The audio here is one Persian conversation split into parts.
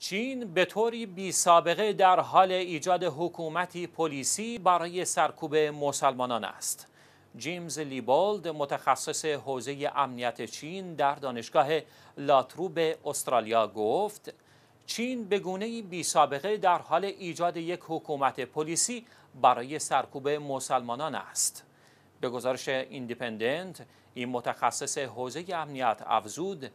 چین به طوری بی سابقه در حال ایجاد حکومتی پلیسی برای سرکوب مسلمانان است. جیمز لیبالد متخصص حوزه امنیت چین در دانشگاه لاتروب استرالیا گفت چین به گونه بی سابقه در حال ایجاد یک حکومت پلیسی برای سرکوب مسلمانان است. به گزارش ایندیپندنت این متخصص حوزه امنیت افزود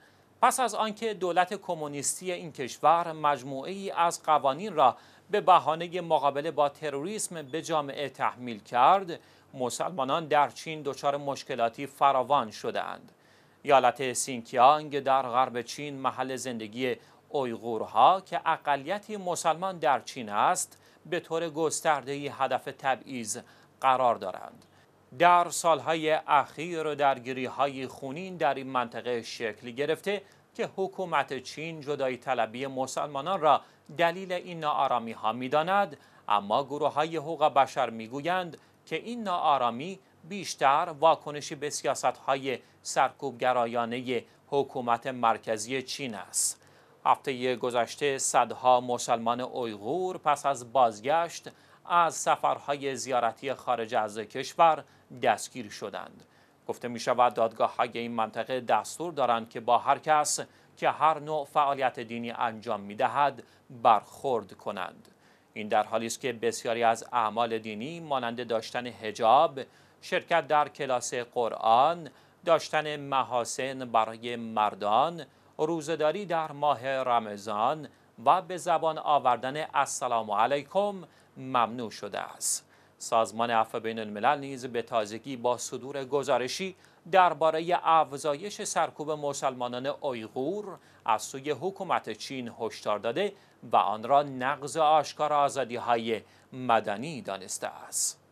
پس از آنکه دولت کمونیستی این کشور مجموعه ای از قوانین را به بهانه مقابله با تروریسم به جامعه تحمیل کرد مسلمانان در چین دچار مشکلاتی فراوان شدند یالت سینکیانگ در غرب چین محل زندگی اویغورها که اقلیتی مسلمان در چین است به طور گستردهی هدف تبعیض قرار دارند در سالهای اخیر درگیری های خونین در این منطقه شکل گرفته که حکومت چین جدایی طلبی مسلمانان را دلیل این نارامی ها می داند، اما گروه های حقوق بشر می گویند که این ناآرامی بیشتر واکنشی به سیاست های سرکوبگرایانه حکومت مرکزی چین است. هفته گذشته صدها مسلمان اویغور پس از بازگشت از سفرهای زیارتی خارج از کشور دستگیر شدند. گفته می شود دادگاه های این منطقه دستور دارند که با هر کس که هر نوع فعالیت دینی انجام می دهد برخورد کنند. این در حالی است که بسیاری از اعمال دینی مانند داشتن هجاب، شرکت در کلاس قرآن، داشتن محاسن برای مردان، روزداری در ماه رمضان و به زبان آوردن السلام علیکم ممنوع شده است. سازمان عفو بین الملل نیز به تازگی با صدور گزارشی درباره افزایش سرکوب مسلمانان اویغور از سوی حکومت چین هشدار داده و آن را نقض آشکار آزادی های مدنی دانسته است.